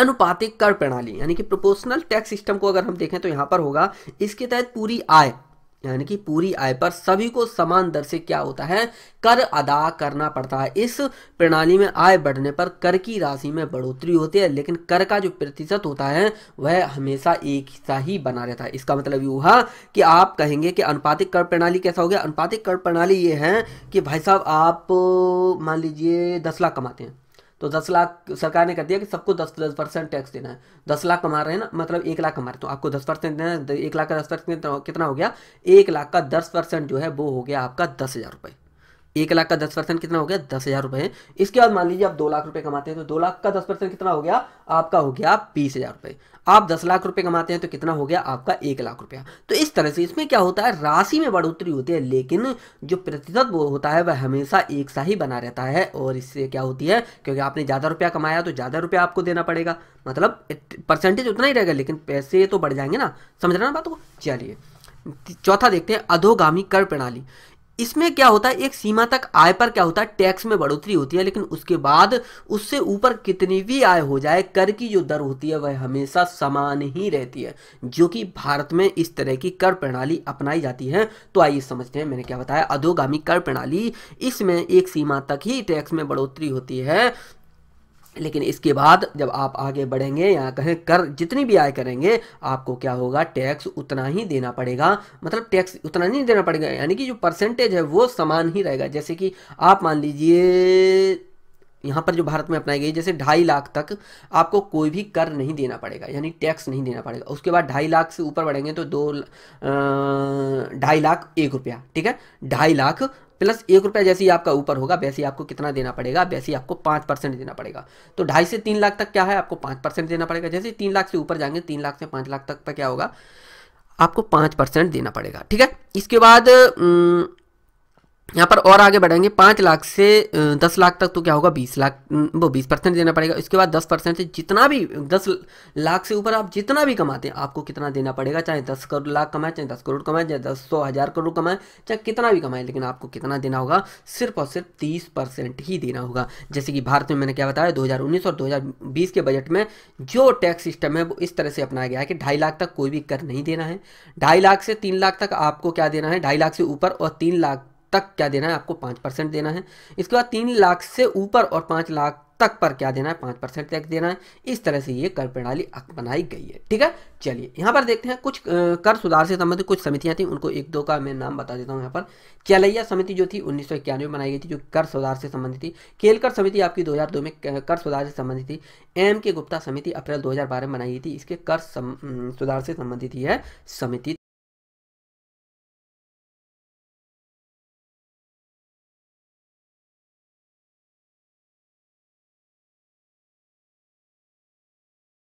अनुपातिक कर प्रणाली यानी कि प्रोपोर्शनल टैक्स सिस्टम को अगर हम देखें तो यहाँ पर होगा इसके तहत पूरी आय यानी कि पूरी आय पर सभी को समान दर से क्या होता है कर अदा करना पड़ता है इस प्रणाली में आय बढ़ने पर कर की राशि में बढ़ोतरी होती है लेकिन कर का जो प्रतिशत होता है वह हमेशा एक सा ही बना रहता है इसका मतलब यू हुआ कि आप कहेंगे कि अनुपातिक कर प्रणाली कैसा हो गया अनुपातिक कर प्रणाली ये है कि भाई साहब आप मान लीजिए दस लाख कमाते हैं तो दस लाख सरकार ने कर दिया कि सबको दस दस परसेंट टैक्स देना है दस लाख कमा रहे हैं ना मतलब एक लाख कमा रहे तो आपको दस परसेंट देना है तो एक लाख का दस परसेंट कितना हो गया एक लाख का दस परसेंट जो है वो हो गया आपका दस हज़ार रुपये एक लाख का दस परसेंट कितना हो गया दस हज़ार रुपए इसके बाद मान लीजिए आप दो लाख रुपए कमाते हैं तो दो लाख का दस परसेंट कितना हो गया आपका हो गया बीस हज़ार रुपए आप दस लाख रुपए कमाते हैं तो कितना हो गया आपका एक लाख रुपया तो इस तरह से इसमें क्या होता है राशि में बढ़ोतरी होती है लेकिन जो प्रतिशत वो होता है वह हमेशा एक सा ही बना रहता है और इससे क्या होती है क्योंकि आपने ज़्यादा रुपया कमाया तो ज़्यादा रुपया आपको देना पड़ेगा मतलब परसेंटेज उतना ही रहेगा लेकिन पैसे तो बढ़ जाएंगे ना समझ रहे ना बात को चलिए चौथा देखते हैं अधोगामी कर प्रणाली इसमें क्या होता है एक सीमा तक आय पर क्या होता है टैक्स में बढ़ोतरी होती है लेकिन उसके बाद उससे ऊपर कितनी भी आय हो जाए कर की जो दर होती है वह हमेशा समान ही रहती है जो कि भारत में इस तरह की कर प्रणाली अपनाई जाती है तो आइए समझते हैं मैंने क्या बताया अधोगामी कर प्रणाली इसमें एक सीमा तक ही टैक्स में बढ़ोतरी होती है लेकिन इसके बाद जब आप आगे बढ़ेंगे या कहें कर जितनी भी आय करेंगे आपको क्या होगा टैक्स उतना ही देना पड़ेगा मतलब टैक्स उतना नहीं देना पड़ेगा यानी कि जो परसेंटेज है वो समान ही रहेगा जैसे कि आप मान लीजिए यहाँ पर जो भारत में अपनाई गई जैसे ढाई लाख तक आपको कोई भी कर नहीं देना पड़ेगा यानी टैक्स नहीं देना पड़ेगा उसके बाद ढाई लाख से ऊपर बढ़ेंगे तो दो ढाई लाख एक रुपया ठीक है ढाई लाख प्लस एक रुपया जैसे ही आपका ऊपर होगा वैसे ही आपको कितना देना पड़ेगा वैसे ही आपको पाँच परसेंट देना पड़ेगा तो ढाई से तीन लाख तक क्या है आपको पाँच परसेंट देना पड़ेगा जैसे तीन लाख से ऊपर जाएंगे तीन लाख से पाँच लाख तक पर क्या होगा आपको पाँच परसेंट देना पड़ेगा ठीक है इसके बाद न, यहाँ पर और आगे बढ़ेंगे पाँच लाख से दस लाख तक तो क्या होगा बीस लाख वो बीस परसेंट देना पड़ेगा इसके बाद दस परसेंट से जितना भी दस लाख से ऊपर आप जितना भी कमाते हैं आपको कितना देना पड़ेगा चाहे दस करोड़ लाख कमाए चाहे दस करोड़ कमाए चाहे दस सौ हज़ार करोड़ कमाए चाहे कितना भी कमाए लेकिन आपको कितना देना होगा सिर्फ और सिर्फ तीस परसेंट ही देना होगा जैसे कि भारत में मैंने क्या बताया दो हज़ार उन्नीस और दो हज़ार बीस के बजट में जो टैक्स सिस्टम है वो इस तरह से अपनाया गया है कि ढाई लाख तक कोई भी कर नहीं देना है ढाई लाख से तीन लाख तक आपको क्या देना है ढाई लाख से ऊपर और तीन लाख तक क्या देना है आपको पाँच परसेंट देना है इसके बाद तीन लाख से ऊपर और पाँच लाख तक पर क्या देना है पाँच परसेंट तक देना है इस तरह से ये कर प्रणाली बनाई गई है ठीक है चलिए यहाँ पर देखते हैं कुछ कर सुधार से संबंधित कुछ समितियाँ थी उनको एक दो का मैं नाम बता देता हूँ यहाँ पर चलैया समिति जो थी उन्नीस में बनाई गई थी जो कर सुधार से संबंधित थी केलकर समिति आपकी दो में कर सुधार से संबंधित थी एम के गुप्ता समिति अप्रैल बारह में बनाई गई थी इसके कर सुधार से संबंधित ही है समिति